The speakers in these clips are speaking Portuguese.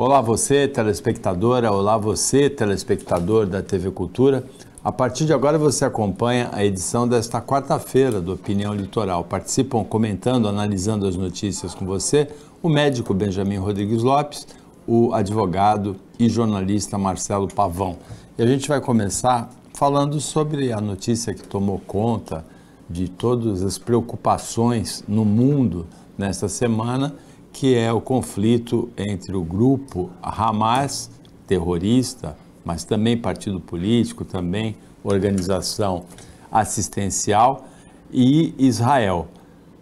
Olá você, telespectadora, olá você, telespectador da TV Cultura. A partir de agora você acompanha a edição desta quarta-feira do Opinião Litoral. Participam comentando, analisando as notícias com você o médico Benjamin Rodrigues Lopes, o advogado e jornalista Marcelo Pavão. E a gente vai começar falando sobre a notícia que tomou conta de todas as preocupações no mundo nesta semana, que é o conflito entre o grupo Hamas, terrorista, mas também partido político, também organização assistencial, e Israel.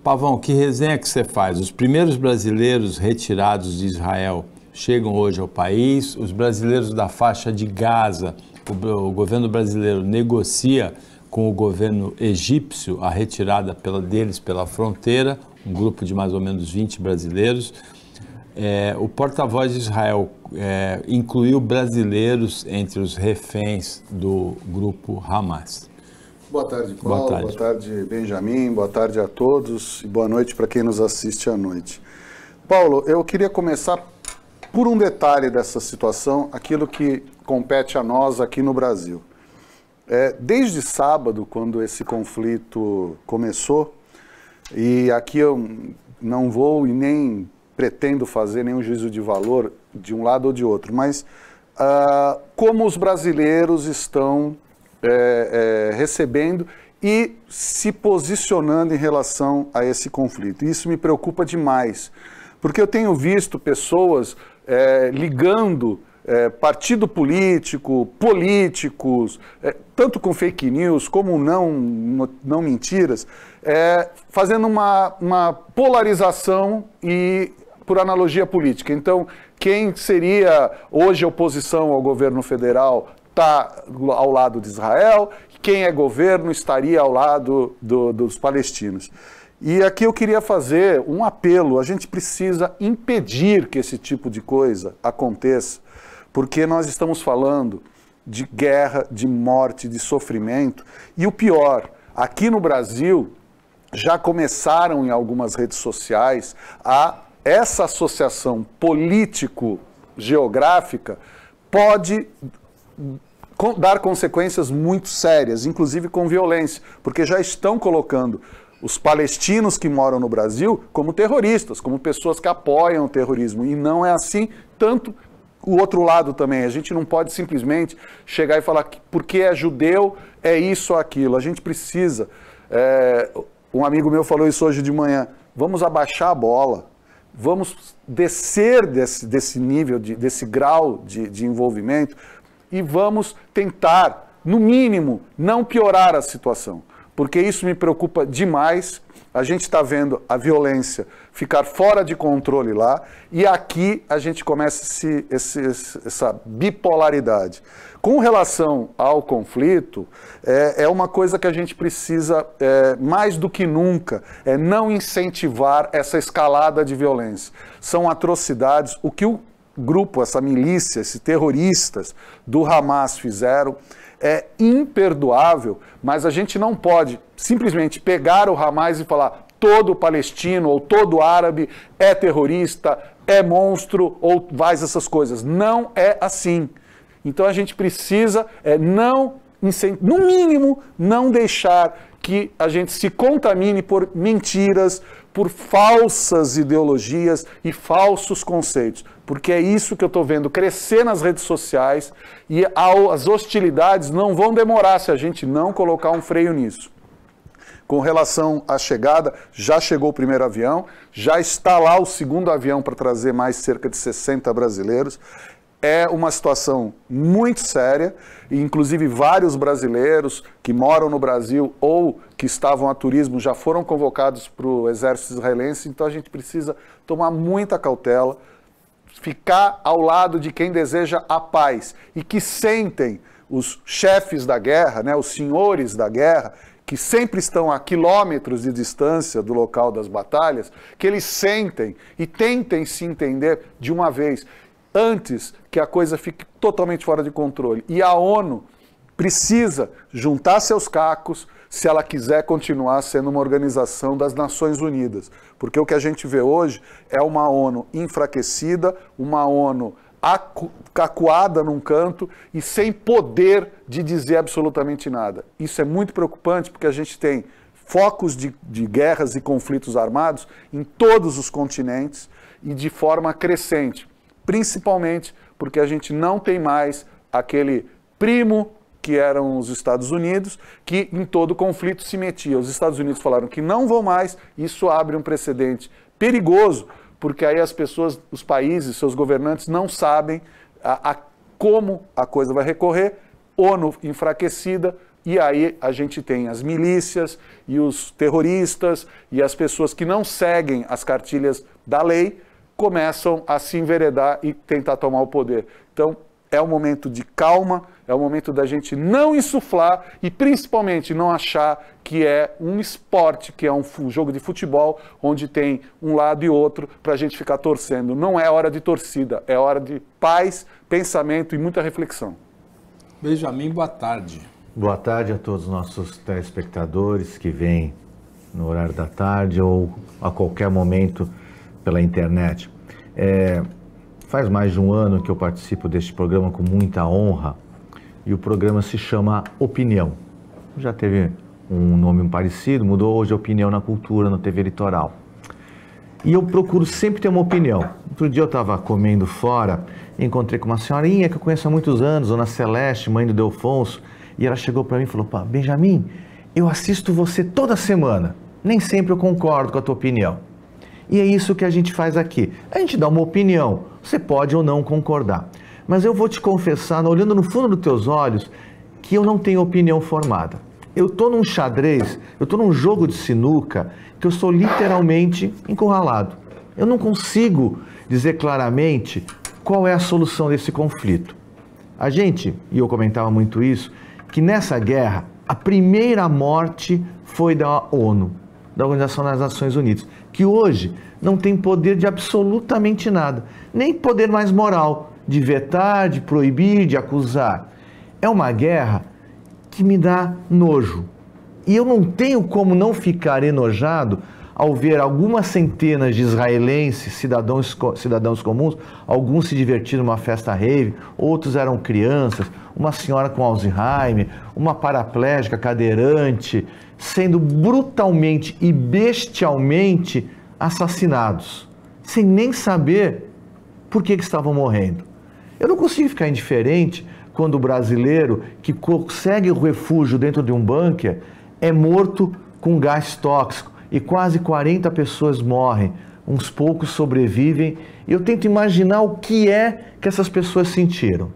Pavão, que resenha que você faz? Os primeiros brasileiros retirados de Israel chegam hoje ao país, os brasileiros da faixa de Gaza, o, o governo brasileiro negocia com o governo egípcio a retirada pela, deles pela fronteira, um grupo de mais ou menos 20 brasileiros. É, o porta-voz de Israel é, incluiu brasileiros entre os reféns do grupo Hamas. Boa tarde, Paulo. Boa tarde, boa tarde Benjamin. Boa tarde a todos e boa noite para quem nos assiste à noite. Paulo, eu queria começar por um detalhe dessa situação, aquilo que compete a nós aqui no Brasil. É, desde sábado, quando esse conflito começou, e aqui eu não vou e nem pretendo fazer nenhum juízo de valor de um lado ou de outro, mas uh, como os brasileiros estão é, é, recebendo e se posicionando em relação a esse conflito. Isso me preocupa demais, porque eu tenho visto pessoas é, ligando é, partido político, políticos, é, tanto com fake news como não, não mentiras, é, fazendo uma, uma polarização e por analogia política. Então, quem seria hoje oposição ao governo federal está ao lado de Israel, quem é governo estaria ao lado do, dos palestinos. E aqui eu queria fazer um apelo: a gente precisa impedir que esse tipo de coisa aconteça, porque nós estamos falando de guerra, de morte, de sofrimento, e o pior, aqui no Brasil, já começaram em algumas redes sociais a essa associação político-geográfica pode dar consequências muito sérias, inclusive com violência, porque já estão colocando os palestinos que moram no Brasil como terroristas, como pessoas que apoiam o terrorismo. E não é assim, tanto o outro lado também. A gente não pode simplesmente chegar e falar que porque é judeu é isso ou aquilo. A gente precisa. É, um amigo meu falou isso hoje de manhã. Vamos abaixar a bola, vamos descer desse, desse nível, de, desse grau de, de envolvimento e vamos tentar, no mínimo, não piorar a situação, porque isso me preocupa demais. A gente está vendo a violência ficar fora de controle lá e aqui a gente começa esse, esse, essa bipolaridade. Com relação ao conflito, é, é uma coisa que a gente precisa, é, mais do que nunca, é não incentivar essa escalada de violência. São atrocidades. O que o grupo, essa milícia, esses terroristas do Hamas fizeram é imperdoável, mas a gente não pode simplesmente pegar o Hamas e falar todo palestino ou todo árabe é terrorista, é monstro ou faz essas coisas. Não é assim. Então a gente precisa é, não, no mínimo, não deixar que a gente se contamine por mentiras, por falsas ideologias e falsos conceitos. Porque é isso que eu estou vendo crescer nas redes sociais e as hostilidades não vão demorar se a gente não colocar um freio nisso. Com relação à chegada, já chegou o primeiro avião, já está lá o segundo avião para trazer mais cerca de 60 brasileiros é uma situação muito séria, e inclusive vários brasileiros que moram no Brasil ou que estavam a turismo já foram convocados para o exército israelense, então a gente precisa tomar muita cautela, ficar ao lado de quem deseja a paz e que sentem os chefes da guerra, né, os senhores da guerra, que sempre estão a quilômetros de distância do local das batalhas, que eles sentem e tentem se entender de uma vez antes que a coisa fique totalmente fora de controle. E a ONU precisa juntar seus cacos se ela quiser continuar sendo uma organização das Nações Unidas. Porque o que a gente vê hoje é uma ONU enfraquecida, uma ONU cacoada num canto e sem poder de dizer absolutamente nada. Isso é muito preocupante porque a gente tem focos de, de guerras e conflitos armados em todos os continentes e de forma crescente principalmente porque a gente não tem mais aquele primo que eram os Estados Unidos, que em todo conflito se metia. Os Estados Unidos falaram que não vão mais, isso abre um precedente perigoso, porque aí as pessoas, os países, seus governantes não sabem a, a como a coisa vai recorrer, ONU enfraquecida, e aí a gente tem as milícias e os terroristas e as pessoas que não seguem as cartilhas da lei começam a se enveredar e tentar tomar o poder. Então, é o momento de calma, é o momento da gente não insuflar e principalmente não achar que é um esporte, que é um jogo de futebol, onde tem um lado e outro para a gente ficar torcendo. Não é hora de torcida, é hora de paz, pensamento e muita reflexão. Benjamin, boa tarde. Boa tarde a todos os nossos telespectadores que vêm no horário da tarde ou a qualquer momento pela internet. É, faz mais de um ano que eu participo deste programa com muita honra e o programa se chama Opinião. Já teve um nome parecido, mudou hoje Opinião na Cultura, no TV Litoral. E eu procuro sempre ter uma opinião. Outro dia eu estava comendo fora, encontrei com uma senhorinha que eu conheço há muitos anos, Dona Celeste, mãe do Delfonso, e ela chegou para mim e falou: Pá, Benjamin, eu assisto você toda semana. Nem sempre eu concordo com a tua opinião. E é isso que a gente faz aqui. A gente dá uma opinião, você pode ou não concordar. Mas eu vou te confessar, olhando no fundo dos teus olhos, que eu não tenho opinião formada. Eu estou num xadrez, eu estou num jogo de sinuca que eu sou literalmente encurralado. Eu não consigo dizer claramente qual é a solução desse conflito. A gente, e eu comentava muito isso, que nessa guerra a primeira morte foi da ONU da Organização das Nações Unidas, que hoje não tem poder de absolutamente nada, nem poder mais moral de vetar, de proibir, de acusar. É uma guerra que me dá nojo. E eu não tenho como não ficar enojado ao ver algumas centenas de israelenses, cidadãos, cidadãos comuns, alguns se divertindo numa festa rave, outros eram crianças, uma senhora com Alzheimer, uma paraplégica, cadeirante, sendo brutalmente e bestialmente assassinados, sem nem saber por que, que estavam morrendo. Eu não consigo ficar indiferente quando o brasileiro que consegue o refúgio dentro de um bunker é morto com gás tóxico e quase 40 pessoas morrem, uns poucos sobrevivem. E eu tento imaginar o que é que essas pessoas sentiram.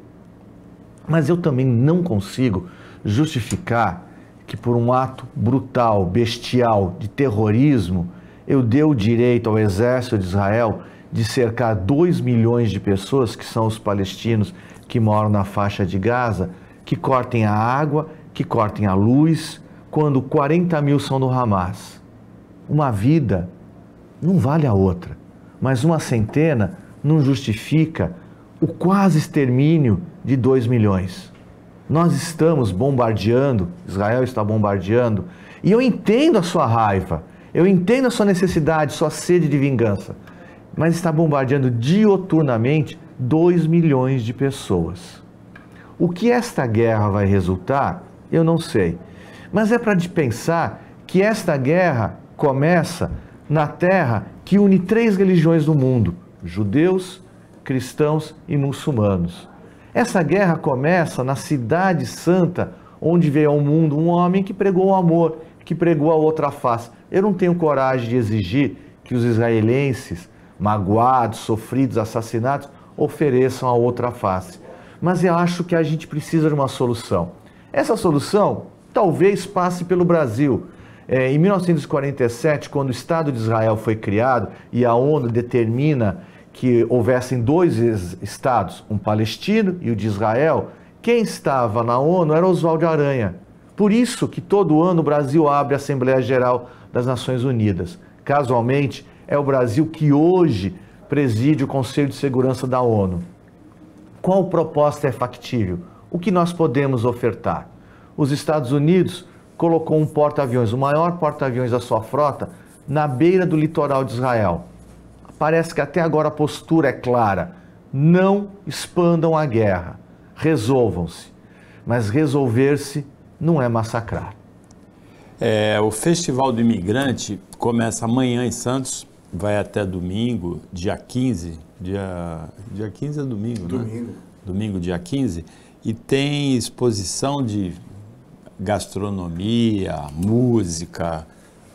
Mas eu também não consigo justificar que por um ato brutal, bestial, de terrorismo, eu dei o direito ao exército de Israel de cercar 2 milhões de pessoas, que são os palestinos que moram na faixa de Gaza, que cortem a água, que cortem a luz, quando 40 mil são do Hamas. Uma vida não vale a outra, mas uma centena não justifica o quase extermínio de 2 milhões. Nós estamos bombardeando, Israel está bombardeando, e eu entendo a sua raiva, eu entendo a sua necessidade, sua sede de vingança, mas está bombardeando dioturnamente 2 milhões de pessoas. O que esta guerra vai resultar, eu não sei. Mas é para de pensar que esta guerra começa na terra que une três religiões do mundo: judeus, cristãos e muçulmanos. Essa guerra começa na Cidade Santa, onde veio ao mundo um homem que pregou o amor, que pregou a outra face. Eu não tenho coragem de exigir que os israelenses, magoados, sofridos, assassinados, ofereçam a outra face. Mas eu acho que a gente precisa de uma solução. Essa solução talvez passe pelo Brasil. É, em 1947, quando o Estado de Israel foi criado e a ONU determina que houvessem dois estados, um palestino e o de Israel, quem estava na ONU era Oswaldo Aranha. Por isso que todo ano o Brasil abre a Assembleia Geral das Nações Unidas. Casualmente, é o Brasil que hoje preside o Conselho de Segurança da ONU. Qual proposta é factível? O que nós podemos ofertar? Os Estados Unidos colocou um porta-aviões, o maior porta-aviões da sua frota, na beira do litoral de Israel. Parece que até agora a postura é clara. Não expandam a guerra. Resolvam-se. Mas resolver-se não é massacrar. É, o Festival do Imigrante começa amanhã em Santos, vai até domingo, dia 15. Dia, dia 15 é domingo, domingo. né? Domingo, dia 15. E tem exposição de gastronomia, música,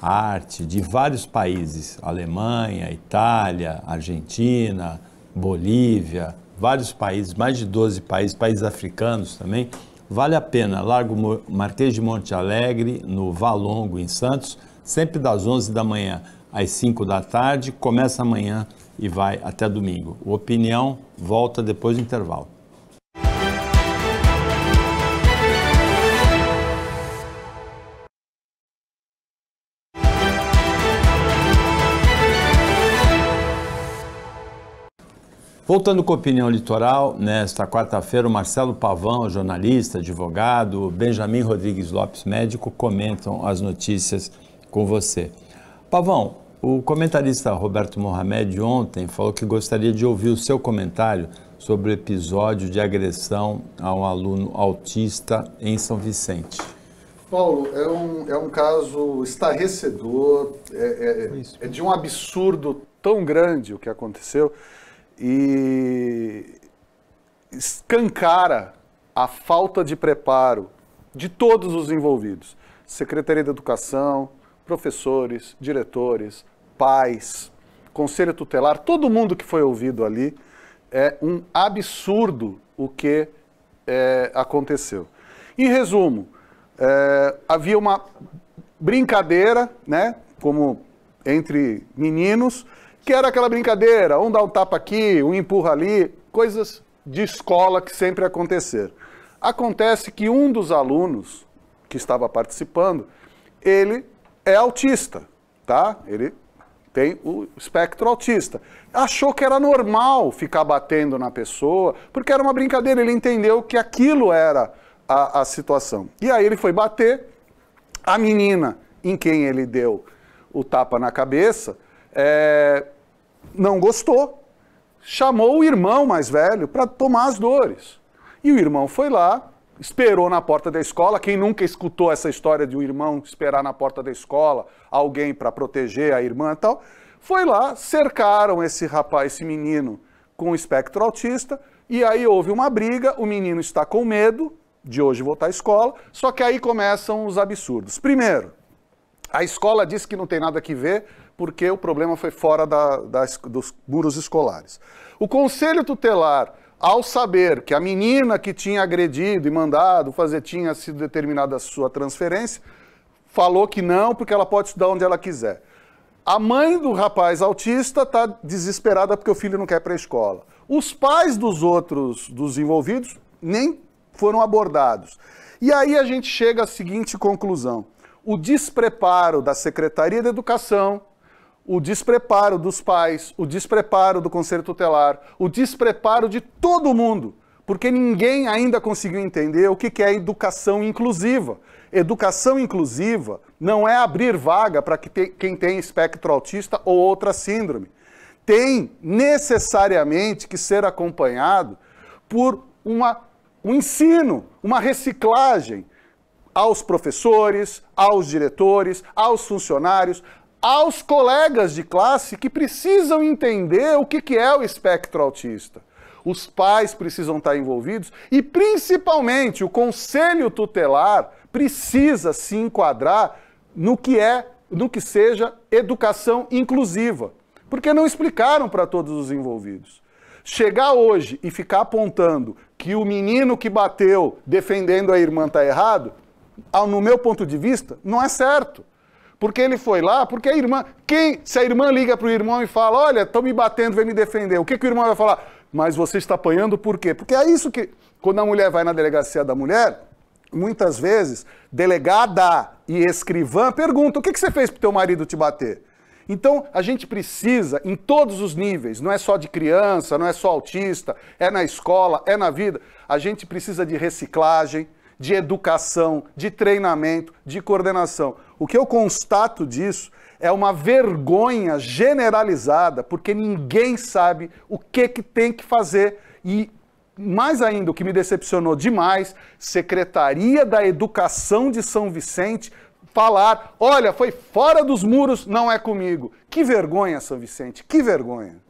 arte de vários países, Alemanha, Itália, Argentina, Bolívia, vários países, mais de 12 países, países africanos também. Vale a pena, Largo Marquês de Monte Alegre, no Valongo, em Santos, sempre das 11 da manhã às 5 da tarde, começa amanhã e vai até domingo. O Opinião volta depois do intervalo. Voltando com a opinião litoral, nesta quarta-feira, o Marcelo Pavão, jornalista, advogado, Benjamin Rodrigues Lopes, médico, comentam as notícias com você. Pavão, o comentarista Roberto Mohamed ontem falou que gostaria de ouvir o seu comentário sobre o episódio de agressão a um aluno autista em São Vicente. Paulo, é um, é um caso estarrecedor, é, é, é de um absurdo tão grande o que aconteceu e escancara a falta de preparo de todos os envolvidos: Secretaria da Educação, professores, diretores, pais, Conselho Tutelar, todo mundo que foi ouvido ali. É um absurdo o que é, aconteceu. Em resumo, é, havia uma brincadeira, né, como entre meninos, que era aquela brincadeira, um dá um tapa aqui, um empurra ali, coisas de escola que sempre aconteceram. Acontece que um dos alunos que estava participando, ele é autista, tá? Ele tem o espectro autista. Achou que era normal ficar batendo na pessoa, porque era uma brincadeira, ele entendeu que aquilo era a, a situação. E aí ele foi bater, a menina em quem ele deu o tapa na cabeça, é, não gostou, chamou o irmão mais velho para tomar as dores. E o irmão foi lá, esperou na porta da escola. Quem nunca escutou essa história de um irmão esperar na porta da escola alguém para proteger a irmã e tal? Foi lá, cercaram esse rapaz, esse menino com espectro autista, e aí houve uma briga. O menino está com medo de hoje voltar à escola, só que aí começam os absurdos. Primeiro, a escola diz que não tem nada que ver porque o problema foi fora da, das, dos muros escolares. O conselho tutelar, ao saber que a menina que tinha agredido e mandado fazer tinha sido determinada a sua transferência, falou que não, porque ela pode estudar onde ela quiser. A mãe do rapaz autista está desesperada porque o filho não quer para a escola. Os pais dos outros, dos envolvidos, nem foram abordados. E aí a gente chega à seguinte conclusão: o despreparo da Secretaria da Educação, o despreparo dos pais, o despreparo do conselho tutelar, o despreparo de todo mundo, porque ninguém ainda conseguiu entender o que é educação inclusiva. Educação inclusiva não é abrir vaga para quem tem espectro autista ou outra síndrome. Tem necessariamente que ser acompanhado por uma, um ensino, uma reciclagem aos professores, aos diretores, aos funcionários, aos colegas de classe que precisam entender o que é o espectro autista. Os pais precisam estar envolvidos e, principalmente, o conselho tutelar precisa se enquadrar no que é, no que seja educação inclusiva, porque não explicaram para todos os envolvidos. Chegar hoje e ficar apontando que o menino que bateu defendendo a irmã está errado, no meu ponto de vista, não é certo. Porque ele foi lá, porque a irmã. Quem, se a irmã liga para o irmão e fala: Olha, estão me batendo, vem me defender, o que, que o irmão vai falar? Mas você está apanhando por quê? Porque é isso que. Quando a mulher vai na delegacia da mulher, muitas vezes, delegada e escrivã perguntam: O que, que você fez para o teu marido te bater? Então, a gente precisa, em todos os níveis, não é só de criança, não é só autista, é na escola, é na vida, a gente precisa de reciclagem, de educação, de treinamento, de coordenação. O que eu constato disso é uma vergonha generalizada, porque ninguém sabe o que, que tem que fazer. E mais ainda, o que me decepcionou demais, Secretaria da Educação de São Vicente falar: olha, foi fora dos muros, não é comigo. Que vergonha, São Vicente, que vergonha.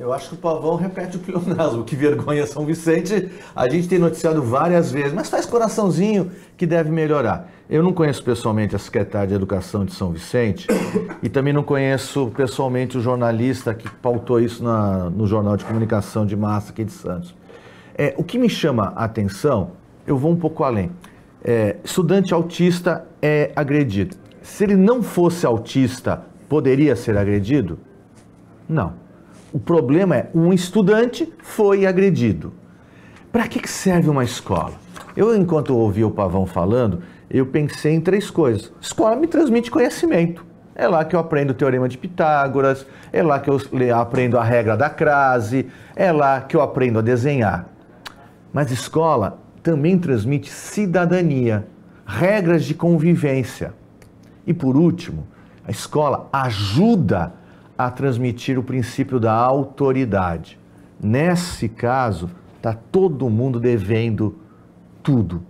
Eu acho que o Pavão repete o pleonasmo. Que vergonha, São Vicente. A gente tem noticiado várias vezes, mas faz coraçãozinho que deve melhorar. Eu não conheço pessoalmente a secretária de Educação de São Vicente e também não conheço pessoalmente o jornalista que pautou isso na, no Jornal de Comunicação de Massa aqui de Santos. É, o que me chama a atenção, eu vou um pouco além. É, estudante autista é agredido. Se ele não fosse autista, poderia ser agredido? Não. O problema é um estudante foi agredido. Para que, serve uma escola? Eu, enquanto ouvi o Pavão falando, eu pensei em três coisas. Escola me transmite conhecimento. É lá que eu aprendo o teorema de Pitágoras, é lá que eu aprendo a regra da crase, é lá que eu aprendo a desenhar. Mas escola também transmite cidadania, regras de convivência. E por último, a escola ajuda a transmitir o princípio da autoridade. Nesse caso, está todo mundo devendo tudo.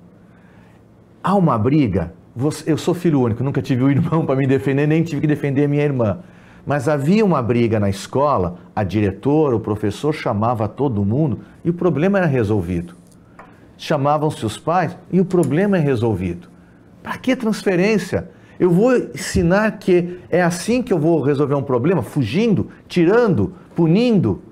Há uma briga. Eu sou filho único, nunca tive um irmão para me defender, nem tive que defender minha irmã. Mas havia uma briga na escola, a diretora, o professor chamava todo mundo e o problema era resolvido. Chamavam-se os pais e o problema é resolvido. Para que transferência? Eu vou ensinar que é assim que eu vou resolver um problema, fugindo, tirando, punindo.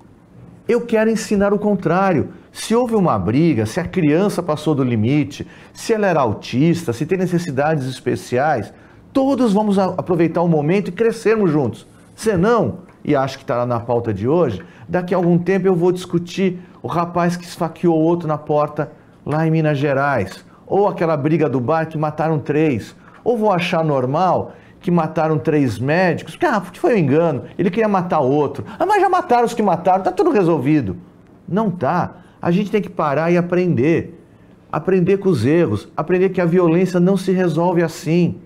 Eu quero ensinar o contrário. Se houve uma briga, se a criança passou do limite, se ela era autista, se tem necessidades especiais, todos vamos aproveitar o momento e crescermos juntos. Senão, e acho que estará na pauta de hoje, daqui a algum tempo eu vou discutir o rapaz que esfaqueou outro na porta lá em Minas Gerais, ou aquela briga do bar que mataram três, ou vão achar normal que mataram três médicos, ah, que ah, foi um engano, ele queria matar outro. Ah, mas já mataram os que mataram, tá tudo resolvido. Não tá. A gente tem que parar e aprender. Aprender com os erros, aprender que a violência não se resolve assim.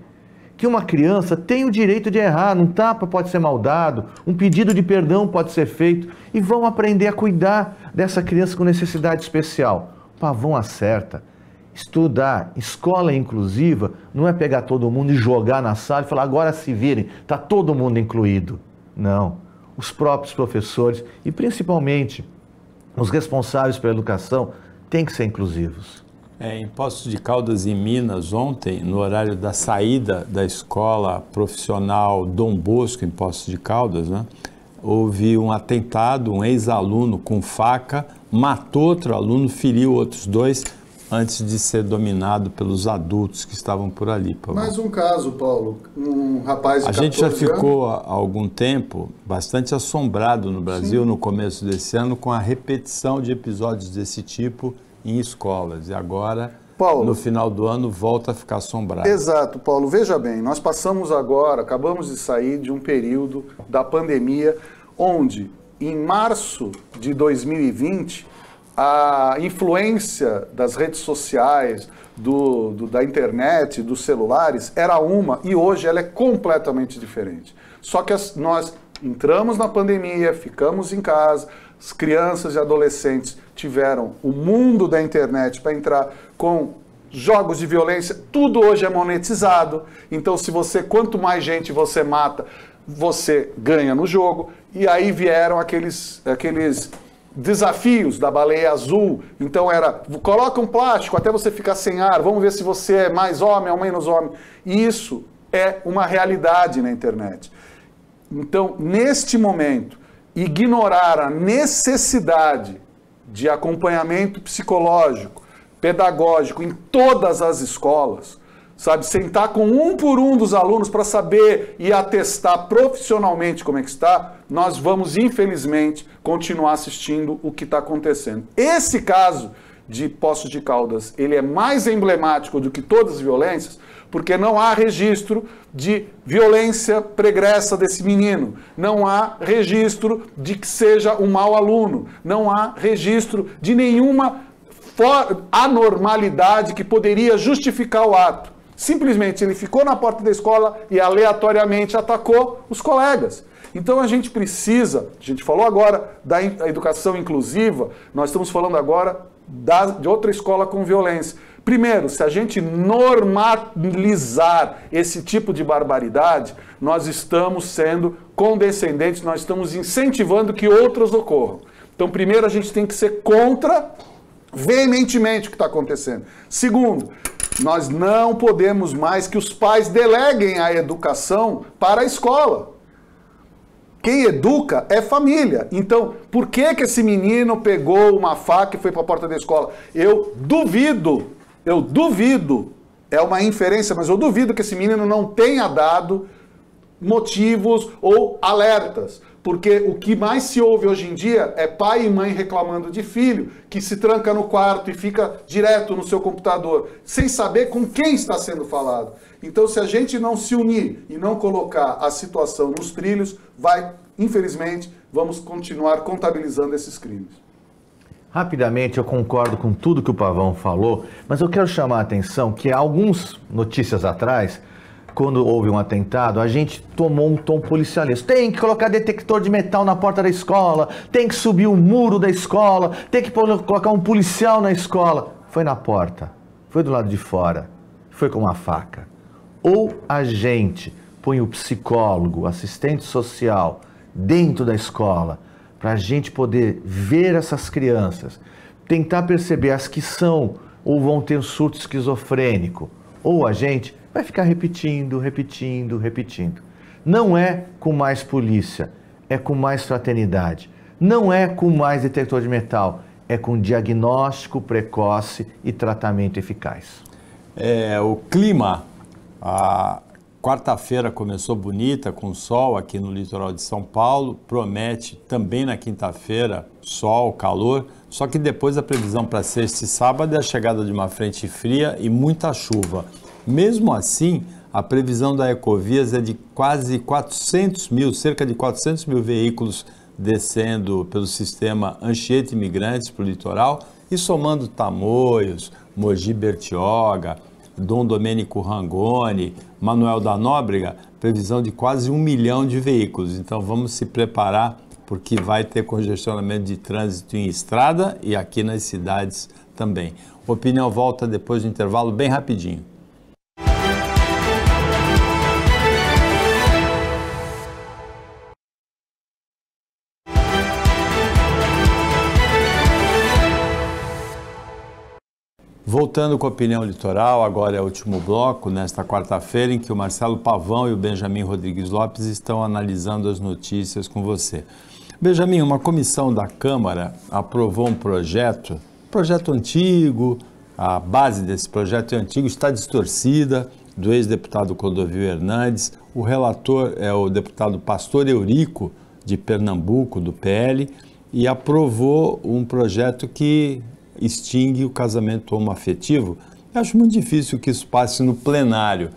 Que uma criança tem o direito de errar, um tapa pode ser maldado, um pedido de perdão pode ser feito, e vão aprender a cuidar dessa criança com necessidade especial. O pavão acerta. Estudar, escola inclusiva, não é pegar todo mundo e jogar na sala e falar agora se virem, está todo mundo incluído. Não. Os próprios professores e principalmente os responsáveis pela educação têm que ser inclusivos. É, em Poços de Caldas, em Minas, ontem, no horário da saída da escola profissional Dom Bosco, em Poços de Caldas, né, houve um atentado, um ex-aluno com faca matou outro aluno, feriu outros dois antes de ser dominado pelos adultos que estavam por ali. Paulo. Mais um caso, Paulo. Um rapaz de A gente já ficou há algum tempo bastante assombrado no Brasil, Sim. no começo desse ano, com a repetição de episódios desse tipo em escolas. E agora, Paulo, no final do ano, volta a ficar assombrado. Exato, Paulo. Veja bem, nós passamos agora, acabamos de sair de um período da pandemia onde, em março de 2020, a influência das redes sociais, do, do, da internet, dos celulares, era uma e hoje ela é completamente diferente. Só que as, nós entramos na pandemia, ficamos em casa, as crianças e adolescentes tiveram o mundo da internet para entrar com jogos de violência, tudo hoje é monetizado. Então, se você, quanto mais gente você mata, você ganha no jogo. E aí vieram aqueles, aqueles desafios da baleia azul. Então era, coloca um plástico até você ficar sem ar, vamos ver se você é mais homem ou menos homem. Isso é uma realidade na internet. Então, neste momento, ignorar a necessidade de acompanhamento psicológico, pedagógico em todas as escolas sabe, sentar com um por um dos alunos para saber e atestar profissionalmente como é que está, nós vamos, infelizmente, continuar assistindo o que está acontecendo. Esse caso de Poços de Caldas, ele é mais emblemático do que todas as violências, porque não há registro de violência pregressa desse menino, não há registro de que seja um mau aluno, não há registro de nenhuma anormalidade que poderia justificar o ato. Simplesmente ele ficou na porta da escola e aleatoriamente atacou os colegas. Então a gente precisa, a gente falou agora da educação inclusiva, nós estamos falando agora da, de outra escola com violência. Primeiro, se a gente normalizar esse tipo de barbaridade, nós estamos sendo condescendentes, nós estamos incentivando que outras ocorram. Então, primeiro, a gente tem que ser contra veementemente o que está acontecendo. Segundo, nós não podemos mais que os pais deleguem a educação para a escola. Quem educa é família. Então, por que que esse menino pegou uma faca e foi para a porta da escola? Eu duvido, eu duvido, é uma inferência, mas eu duvido que esse menino não tenha dado motivos ou alertas. Porque o que mais se ouve hoje em dia é pai e mãe reclamando de filho, que se tranca no quarto e fica direto no seu computador, sem saber com quem está sendo falado. Então, se a gente não se unir e não colocar a situação nos trilhos, vai, infelizmente, vamos continuar contabilizando esses crimes. Rapidamente, eu concordo com tudo que o Pavão falou, mas eu quero chamar a atenção que há algumas notícias atrás quando houve um atentado, a gente tomou um tom policialista. Tem que colocar detector de metal na porta da escola, tem que subir o um muro da escola, tem que colocar um policial na escola. Foi na porta, foi do lado de fora, foi com uma faca. Ou a gente põe o psicólogo, assistente social dentro da escola, para a gente poder ver essas crianças, tentar perceber as que são ou vão ter um surto esquizofrênico, ou a gente vai ficar repetindo, repetindo, repetindo. Não é com mais polícia, é com mais fraternidade. Não é com mais detector de metal, é com diagnóstico precoce e tratamento eficaz. É, o clima, a quarta-feira começou bonita, com sol aqui no litoral de São Paulo, promete também na quinta-feira sol, calor, só que depois a previsão para sexta e sábado é a chegada de uma frente fria e muita chuva. Mesmo assim, a previsão da Ecovias é de quase 400 mil, cerca de 400 mil veículos descendo pelo sistema Anchieta Imigrantes para o litoral e somando Tamoios, Mogi Bertioga, Dom Domênico Rangoni, Manuel da Nóbrega, previsão de quase um milhão de veículos. Então vamos se preparar porque vai ter congestionamento de trânsito em estrada e aqui nas cidades também. Opinião volta depois do intervalo bem rapidinho. Voltando com a opinião litoral, agora é o último bloco, nesta quarta-feira, em que o Marcelo Pavão e o Benjamin Rodrigues Lopes estão analisando as notícias com você. Benjamin, uma comissão da Câmara aprovou um projeto, projeto antigo, a base desse projeto é antigo, está distorcida, do ex-deputado Clodovil Hernandes, o relator é o deputado Pastor Eurico, de Pernambuco, do PL, e aprovou um projeto que extingue o casamento homoafetivo. Eu acho muito difícil que isso passe no plenário,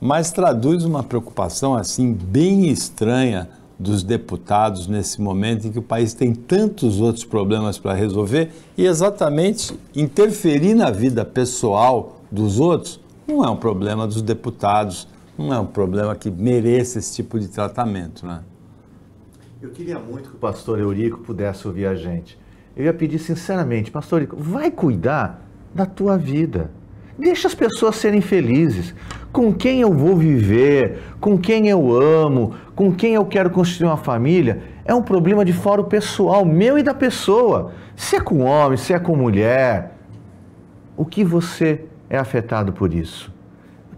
mas traduz uma preocupação assim bem estranha dos deputados nesse momento em que o país tem tantos outros problemas para resolver e exatamente interferir na vida pessoal dos outros não é um problema dos deputados, não é um problema que mereça esse tipo de tratamento, né? Eu queria muito que o pastor Eurico pudesse ouvir a gente eu ia pedir sinceramente, pastor, vai cuidar da tua vida. Deixa as pessoas serem felizes. Com quem eu vou viver, com quem eu amo, com quem eu quero construir uma família, é um problema de fórum pessoal, meu e da pessoa. Se é com homem, se é com mulher, o que você é afetado por isso?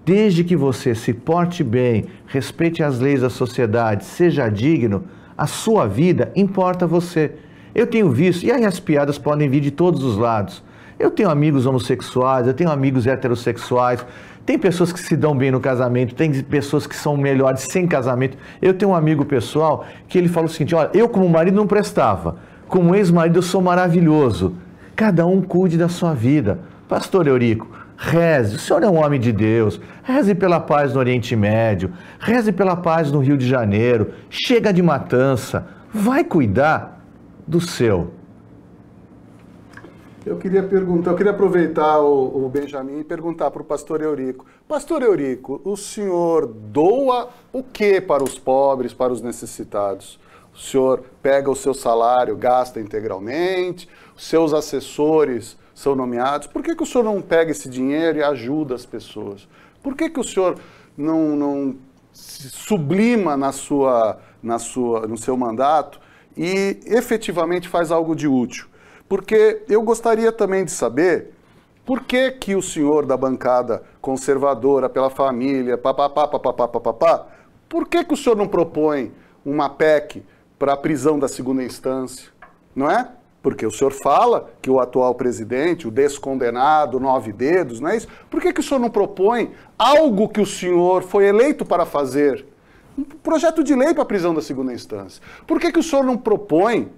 Desde que você se porte bem, respeite as leis da sociedade, seja digno, a sua vida importa a você. Eu tenho visto, e aí as piadas podem vir de todos os lados. Eu tenho amigos homossexuais, eu tenho amigos heterossexuais, tem pessoas que se dão bem no casamento, tem pessoas que são melhores sem casamento. Eu tenho um amigo pessoal que ele fala o seguinte: olha, eu como marido não prestava, como ex-marido eu sou maravilhoso. Cada um cuide da sua vida. Pastor Eurico, reze, o senhor é um homem de Deus, reze pela paz no Oriente Médio, reze pela paz no Rio de Janeiro, chega de matança, vai cuidar do seu? Eu queria perguntar, eu queria aproveitar o, o Benjamin e perguntar para o pastor Eurico. Pastor Eurico, o senhor doa o que para os pobres, para os necessitados? O senhor pega o seu salário, gasta integralmente, os seus assessores são nomeados. Por que, que o senhor não pega esse dinheiro e ajuda as pessoas? Por que, que o senhor não, não se sublima na sua, na sua, no seu mandato e efetivamente faz algo de útil. Porque eu gostaria também de saber por que, que o senhor da bancada conservadora, pela família, papapá, papapá, papapá, por que, que o senhor não propõe uma PEC para a prisão da segunda instância? Não é? Porque o senhor fala que o atual presidente, o descondenado, nove dedos, não é isso? Por que, que o senhor não propõe algo que o senhor foi eleito para fazer? um projeto de lei para a prisão da segunda instância. Por que, que o senhor não propõe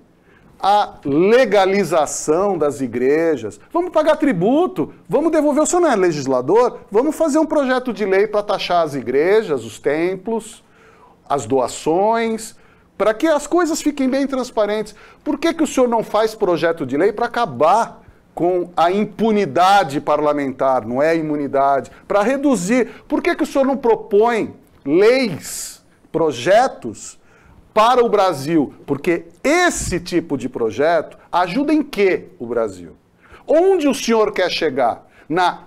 a legalização das igrejas? Vamos pagar tributo, vamos devolver. O senhor não é legislador? Vamos fazer um projeto de lei para taxar as igrejas, os templos, as doações, para que as coisas fiquem bem transparentes. Por que, que o senhor não faz projeto de lei para acabar com a impunidade parlamentar, não é imunidade, para reduzir. Por que, que o senhor não propõe leis projetos para o Brasil, porque esse tipo de projeto ajuda em que o Brasil? Onde o senhor quer chegar? Na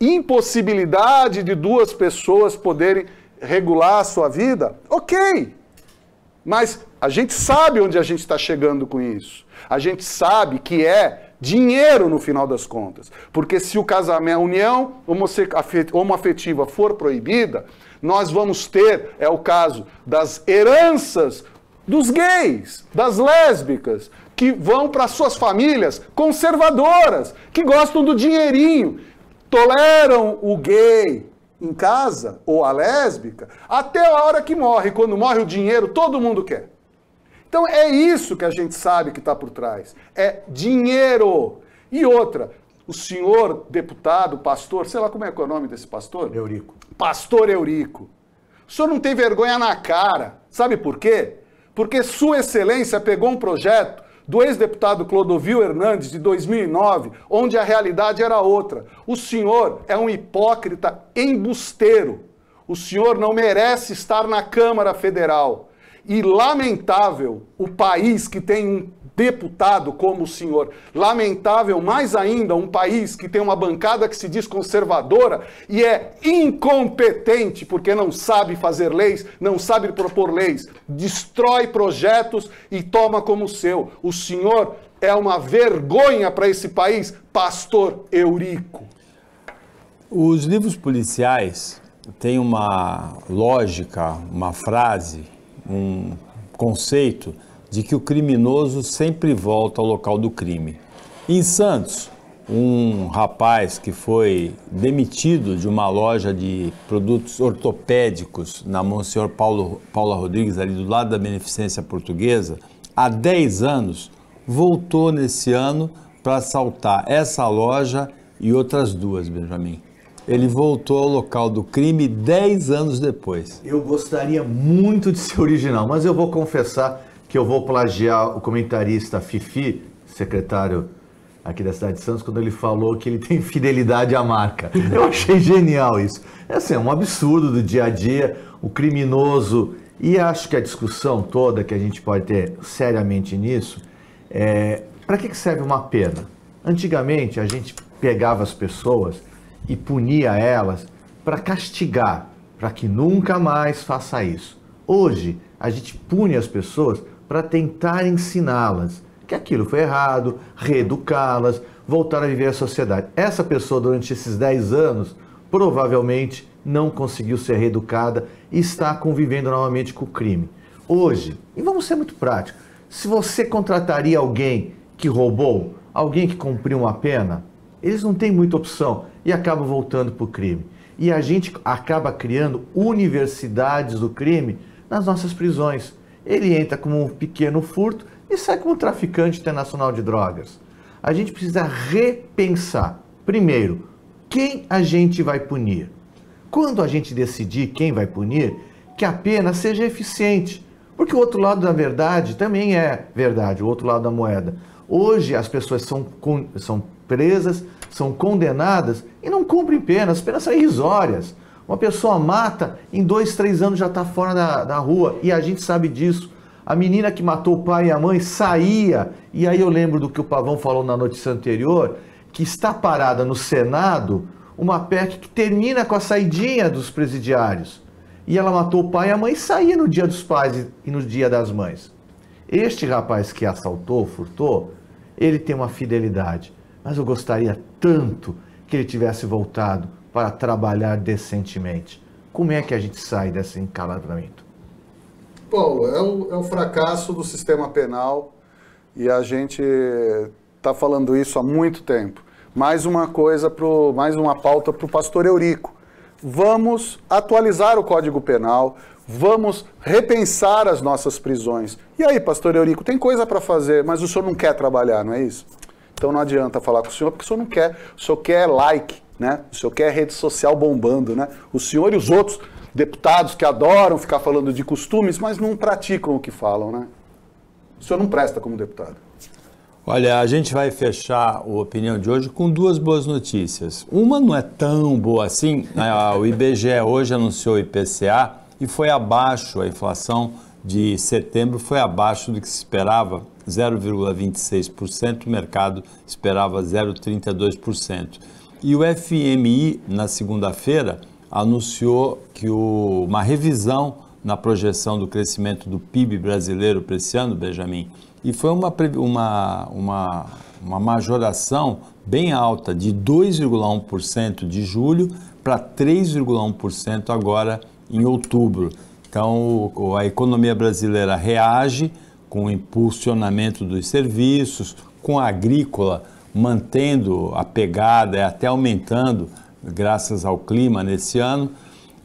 impossibilidade de duas pessoas poderem regular a sua vida? Ok. Mas a gente sabe onde a gente está chegando com isso. A gente sabe que é dinheiro no final das contas. Porque se o casamento, a união homoafetiva for proibida, nós vamos ter, é o caso das heranças dos gays, das lésbicas, que vão para suas famílias conservadoras, que gostam do dinheirinho, toleram o gay em casa ou a lésbica até a hora que morre. Quando morre o dinheiro, todo mundo quer. Então é isso que a gente sabe que está por trás. É dinheiro. E outra, o senhor deputado, pastor, sei lá como é, que é o nome desse pastor? Eurico. Pastor Eurico. O senhor não tem vergonha na cara. Sabe por quê? Porque Sua Excelência pegou um projeto do ex-deputado Clodovil Hernandes, de 2009, onde a realidade era outra. O senhor é um hipócrita embusteiro. O senhor não merece estar na Câmara Federal. E lamentável o país que tem um deputado como o senhor. Lamentável, mais ainda, um país que tem uma bancada que se diz conservadora e é incompetente porque não sabe fazer leis, não sabe propor leis, destrói projetos e toma como seu. O senhor é uma vergonha para esse país, pastor Eurico. Os livros policiais têm uma lógica, uma frase, um conceito de que o criminoso sempre volta ao local do crime. Em Santos, um rapaz que foi demitido de uma loja de produtos ortopédicos na Monsenhor Paulo, Paula Rodrigues, ali do lado da Beneficência Portuguesa, há 10 anos, voltou nesse ano para assaltar essa loja e outras duas, Benjamin. Ele voltou ao local do crime 10 anos depois. Eu gostaria muito de ser original, mas eu vou confessar que eu vou plagiar o comentarista Fifi, secretário aqui da cidade de Santos, quando ele falou que ele tem fidelidade à marca. Eu achei genial isso. É assim, é um absurdo do dia a dia, o criminoso. E acho que a discussão toda que a gente pode ter seriamente nisso é para que serve uma pena? Antigamente a gente pegava as pessoas e punia elas para castigar, para que nunca mais faça isso. Hoje a gente pune as pessoas para tentar ensiná-las que aquilo foi errado, reeducá-las, voltar a viver a sociedade. Essa pessoa, durante esses 10 anos, provavelmente não conseguiu ser reeducada e está convivendo novamente com o crime. Hoje, e vamos ser muito práticos, se você contrataria alguém que roubou, alguém que cumpriu uma pena, eles não têm muita opção e acabam voltando para o crime. E a gente acaba criando universidades do crime nas nossas prisões ele entra como um pequeno furto e sai como traficante internacional de drogas. A gente precisa repensar, primeiro, quem a gente vai punir. Quando a gente decidir quem vai punir, que a pena seja eficiente. Porque o outro lado da verdade também é verdade, o outro lado da moeda. Hoje as pessoas são, são presas, são condenadas e não cumprem penas, penas são irrisórias. Uma pessoa mata, em dois, três anos já está fora da, da rua e a gente sabe disso. A menina que matou o pai e a mãe saía, e aí eu lembro do que o Pavão falou na notícia anterior, que está parada no Senado uma PEC que termina com a saidinha dos presidiários. E ela matou o pai e a mãe saía no dia dos pais e no dia das mães. Este rapaz que assaltou, furtou, ele tem uma fidelidade. Mas eu gostaria tanto que ele tivesse voltado para trabalhar decentemente. Como é que a gente sai desse encalabramento? Paulo, é o, é o fracasso do sistema penal e a gente está falando isso há muito tempo. Mais uma coisa, pro, mais uma pauta para o pastor Eurico. Vamos atualizar o Código Penal, vamos repensar as nossas prisões. E aí, pastor Eurico, tem coisa para fazer, mas o senhor não quer trabalhar, não é isso? Então não adianta falar com o senhor, porque o senhor não quer, o senhor quer like, né? O senhor quer rede social bombando, né? O senhor e os outros deputados que adoram ficar falando de costumes, mas não praticam o que falam, né? O senhor não presta como deputado. Olha, a gente vai fechar o opinião de hoje com duas boas notícias. Uma não é tão boa assim. Né? O IBGE hoje anunciou o IPCA e foi abaixo a inflação de setembro foi abaixo do que se esperava, 0,26%, o mercado esperava 0,32%. E o FMI, na segunda-feira, anunciou que o, uma revisão na projeção do crescimento do PIB brasileiro para esse ano, Benjamin, e foi uma, uma, uma, uma majoração bem alta, de 2,1% de julho para 3,1% agora em outubro. Então, a economia brasileira reage com o impulsionamento dos serviços, com a agrícola mantendo a pegada, é, até aumentando, graças ao clima nesse ano,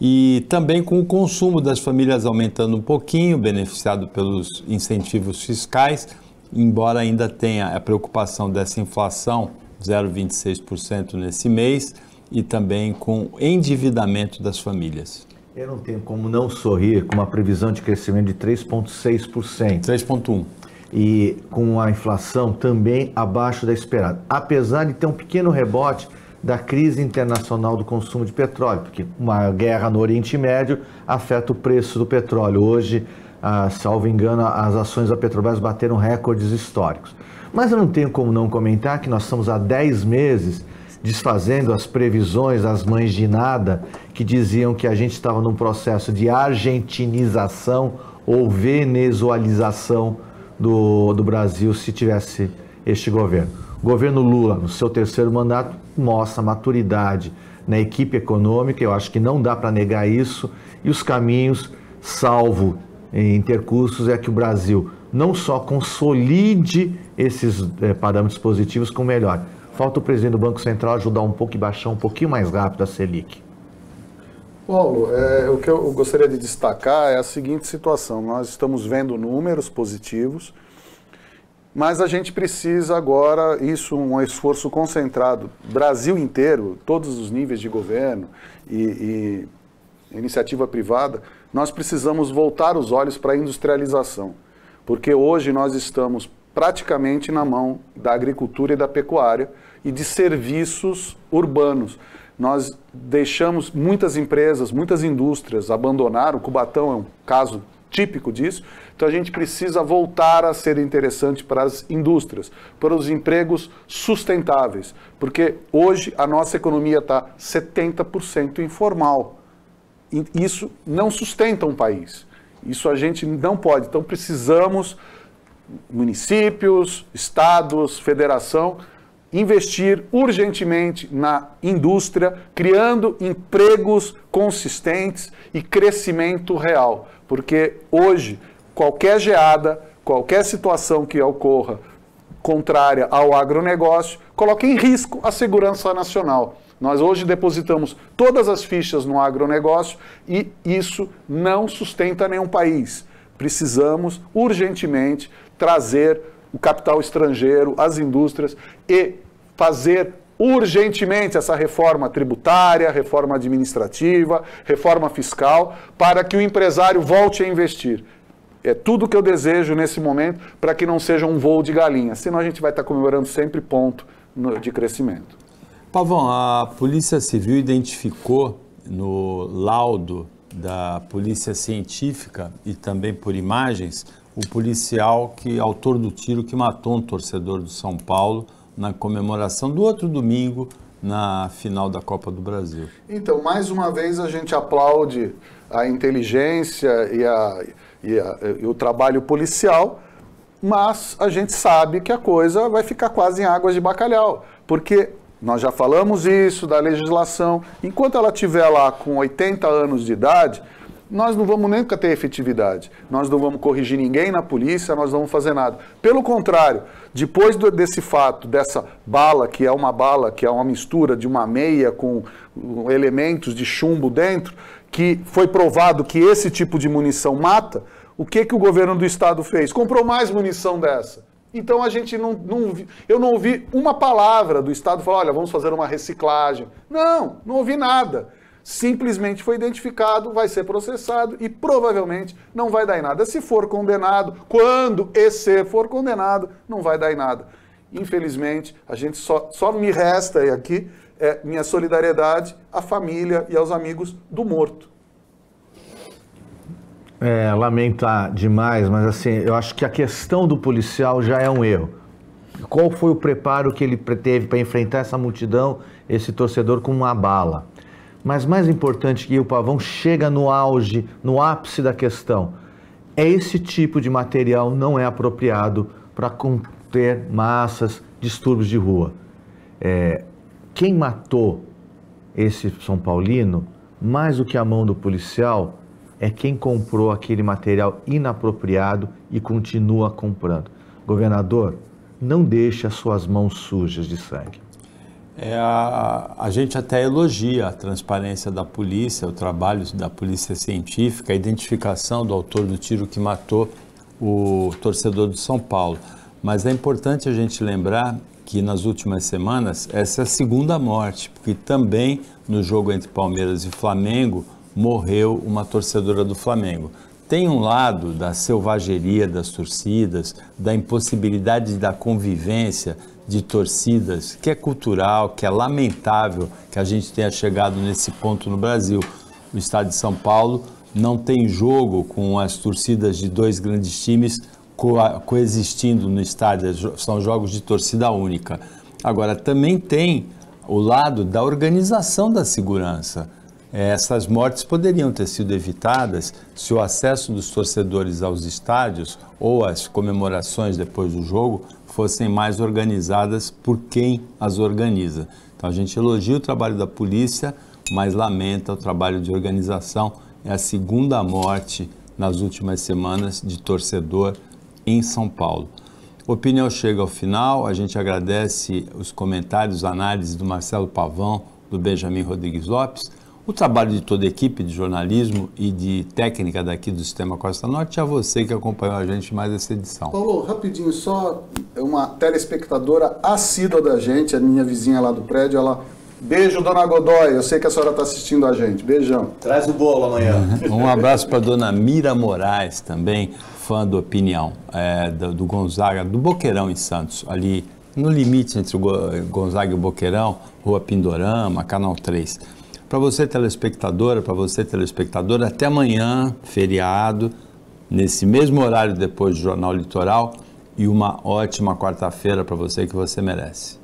e também com o consumo das famílias aumentando um pouquinho, beneficiado pelos incentivos fiscais, embora ainda tenha a preocupação dessa inflação, 0,26% nesse mês, e também com endividamento das famílias. Eu não tenho como não sorrir com uma previsão de crescimento de 3,6%. 3,1% e com a inflação também abaixo da esperada, apesar de ter um pequeno rebote da crise internacional do consumo de petróleo, porque uma guerra no Oriente Médio afeta o preço do petróleo. Hoje, ah, salvo engano, as ações da Petrobras bateram recordes históricos. Mas eu não tenho como não comentar que nós estamos há 10 meses desfazendo as previsões, as mães de nada, que diziam que a gente estava num processo de argentinização ou venezualização do, do Brasil se tivesse este governo. O governo Lula, no seu terceiro mandato, mostra maturidade na equipe econômica, eu acho que não dá para negar isso, e os caminhos, salvo em intercursos, é que o Brasil não só consolide esses é, parâmetros positivos, como melhor. Falta o presidente do Banco Central ajudar um pouco e baixar um pouquinho mais rápido a Selic. Paulo, é, o que eu gostaria de destacar é a seguinte situação: nós estamos vendo números positivos, mas a gente precisa agora, isso, um esforço concentrado, Brasil inteiro, todos os níveis de governo e, e iniciativa privada, nós precisamos voltar os olhos para a industrialização, porque hoje nós estamos praticamente na mão da agricultura e da pecuária e de serviços urbanos. Nós deixamos muitas empresas, muitas indústrias abandonar, o Cubatão é um caso típico disso. Então a gente precisa voltar a ser interessante para as indústrias, para os empregos sustentáveis, porque hoje a nossa economia está 70% informal. E isso não sustenta um país. Isso a gente não pode. Então precisamos municípios, estados, federação investir urgentemente na indústria, criando empregos consistentes e crescimento real. Porque hoje, qualquer geada, qualquer situação que ocorra contrária ao agronegócio, coloca em risco a segurança nacional. Nós hoje depositamos todas as fichas no agronegócio e isso não sustenta nenhum país. Precisamos urgentemente trazer o capital estrangeiro, as indústrias e fazer urgentemente essa reforma tributária, reforma administrativa, reforma fiscal, para que o empresário volte a investir. É tudo que eu desejo nesse momento para que não seja um voo de galinha, senão a gente vai estar comemorando sempre ponto de crescimento. Pavão, a Polícia Civil identificou no laudo da Polícia Científica e também por imagens o policial que autor do tiro que matou um torcedor do São Paulo na comemoração do outro domingo na final da Copa do Brasil. Então, mais uma vez a gente aplaude a inteligência e, a, e, a, e o trabalho policial, mas a gente sabe que a coisa vai ficar quase em águas de bacalhau, porque nós já falamos isso da legislação. Enquanto ela tiver lá com 80 anos de idade, nós não vamos nunca ter efetividade. Nós não vamos corrigir ninguém na polícia, nós não vamos fazer nada. Pelo contrário, depois do, desse fato, dessa bala, que é uma bala, que é uma mistura de uma meia com elementos de chumbo dentro, que foi provado que esse tipo de munição mata, o que, que o governo do estado fez? Comprou mais munição dessa. Então a gente não, não, eu não ouvi uma palavra do Estado falar, olha, vamos fazer uma reciclagem. Não, não ouvi nada simplesmente foi identificado, vai ser processado e provavelmente não vai dar em nada. Se for condenado, quando esse for condenado, não vai dar em nada. Infelizmente, a gente só, só me resta aqui é, minha solidariedade à família e aos amigos do morto. É, lamenta demais, mas assim, eu acho que a questão do policial já é um erro. Qual foi o preparo que ele teve para enfrentar essa multidão, esse torcedor com uma bala? Mas mais importante que o pavão chega no auge, no ápice da questão. é Esse tipo de material não é apropriado para conter massas, distúrbios de rua. É, quem matou esse São Paulino, mais do que a mão do policial, é quem comprou aquele material inapropriado e continua comprando. Governador, não deixe as suas mãos sujas de sangue. É a, a gente até elogia a transparência da polícia, o trabalho da polícia científica, a identificação do autor do tiro que matou o torcedor do São Paulo. Mas é importante a gente lembrar que nas últimas semanas essa é a segunda morte, porque também no jogo entre Palmeiras e Flamengo morreu uma torcedora do Flamengo. Tem um lado da selvageria das torcidas, da impossibilidade da convivência, de torcidas, que é cultural, que é lamentável que a gente tenha chegado nesse ponto no Brasil. O estado de São Paulo não tem jogo com as torcidas de dois grandes times co coexistindo no estádio, são jogos de torcida única. Agora, também tem o lado da organização da segurança. Eh, essas mortes poderiam ter sido evitadas se o acesso dos torcedores aos estádios ou as comemorações depois do jogo fossem mais organizadas por quem as organiza. Então a gente elogia o trabalho da polícia, mas lamenta o trabalho de organização. É a segunda morte nas últimas semanas de torcedor em São Paulo. Opinião chega ao final. A gente agradece os comentários, as análises do Marcelo Pavão, do Benjamin Rodrigues Lopes. O trabalho de toda a equipe de jornalismo e de técnica daqui do Sistema Costa Norte é você que acompanhou a gente mais essa edição. Paulo, rapidinho, só uma telespectadora assídua da gente, a minha vizinha lá do prédio, ela Beijo, dona Godoy. Eu sei que a senhora está assistindo a gente. Beijão. Traz o bolo amanhã. Uhum. um abraço para dona Mira Moraes, também fã do Opinião, é, do, do, Gonzaga, do Boqueirão em Santos, ali no limite entre o Gonzaga e o Boqueirão, Rua Pindorama, Canal 3. Para você, telespectadora, para você, telespectador, até amanhã, feriado, nesse mesmo horário depois do Jornal Litoral. E uma ótima quarta-feira para você que você merece.